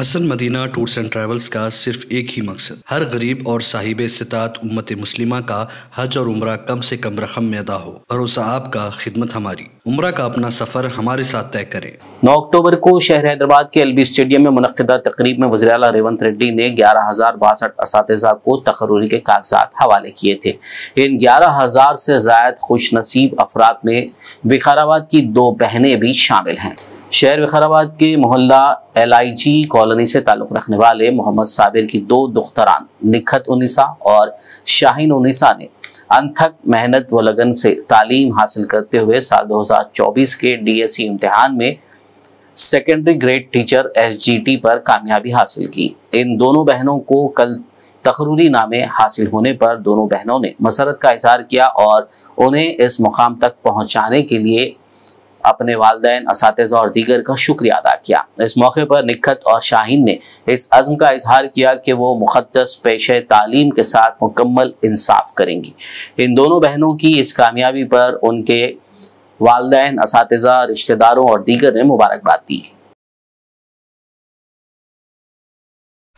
Hasan Madina tours and travels का सिर्फ एक ही मकसद हर गरीब और साहिब इस्तात उम्मत मुस्लिमा का हज और उम्र कम से कम रकम में अदा हो भरोसा आपका खिदमत हमारी उम्र का अपना सफर हमारे साथ तय करें नौ अक्टूबर को शहर हैदराबाद के एलबी स्टेडियम में मनदा तकरीब में वजी अला रेवंत रेड्डी ने ग्यारह हजार बासठ इस को तकरूरी के कागजात हवाले किए थे इन ग्यारह हजार से जायद खुश नसीब अफराद में विकाराबाद की दो बहनें भी शामिल हैं शहर विखाराबाद के मोहल्ला एलआईजी कॉलोनी से ताल्लुक़ रखने वाले मोहम्मद साबिर की दो दुख्तरान निखत उनिसा और शाहीन उनिसा ने अनथक मेहनत व लगन से तालीम हासिल करते हुए साल 2024 के डीएससी इम्तहान में सेकेंडरी ग्रेड टीचर एसजीटी पर कामयाबी हासिल की इन दोनों बहनों को कल तकरूरी नामे हासिल होने पर दोनों बहनों ने मसरत का इजहार किया और उन्हें इस मुकाम तक पहुंचाने के लिए अपने वालदे इस और दीगर का शुक्रिया अदा किया इस मौके पर निखत और शाहीन ने इस अज़म का इजहार किया कि वो मुकदस पेशे तालीम के साथ मुकम्मल इंसाफ करेंगी इन दोनों बहनों की इस कामयाबी पर उनके वालदे इस रिश्तेदारों और दीगर ने मुबारकबाद दी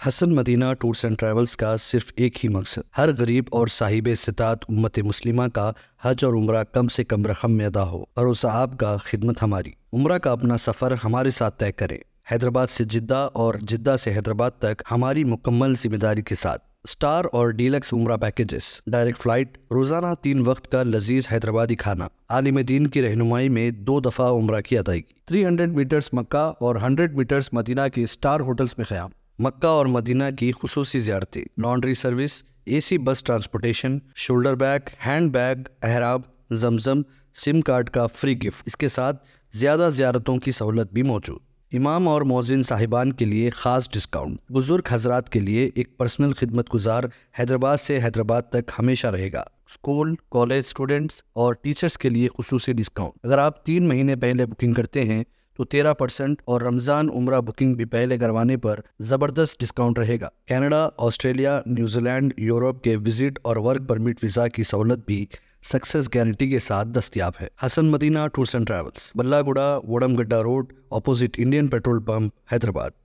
Hasan Madina tours and travels का सिर्फ एक ही मकसद हर गरीब और साहिब सितात उम्मत मुस्लिमा का हज और उम्र कम से कम रकम में अदा हो भरोसा आपका खिदमत हमारी उम्र का अपना सफ़र हमारे साथ तय करें हैदराबाद से जिद्दा और जिद्दा से हैदराबाद तक हमारी मुकम्मल जिम्मेदारी के साथ स्टार और डीलक्स उम्र पैकेजेस डायरेक्ट फ्लाइट रोजाना तीन वक्त का लजीज हैदराबादी खाना आलिम दीन की रहनुमाई में दो दफ़ा उम्र की अदायगी 300 मीटर्स मक्का और 100 मीटर्स मदीना के स्टार होटल्स में ख्याम मक्का और मदीना की खसूसी ज्यारती laundry service AC bus transportation shoulder bag hand bag अहराब जमजम सिम कार्ड का फ्री गिफ्ट इसके साथ ज़्यादा ज्यारतों की सहूलत भी मौजूद इमाम और मोजिन साहिबान के लिए ख़ास डिस्काउंट बुज़ुर्ग हजरात के लिए एक पर्सनल खिदमत गुजार हैदराबाद से हैदराबाद तक हमेशा रहेगा स्कूल कॉलेज स्टूडेंट्स और टीचर्स के लिए खसूस डिस्काउंट अगर आप तीन महीने पहले बुकिंग करते हैं तो 13 परसेंट और रमज़ान उम्र बुकिंग भी पहले करवाने पर ज़बरदस्त डिस्काउंट रहेगा कनाडा ऑस्ट्रेलिया न्यूजीलैंड यूरोप के विजिट और वर्क परमिट वीज़ा की सहूलत भी सक्सेस गारंटी के साथ दस्तियाब है Hasan Madina tours and travels Ballaguda Vodamgadda road opposite Indian petrol pump Hyderabad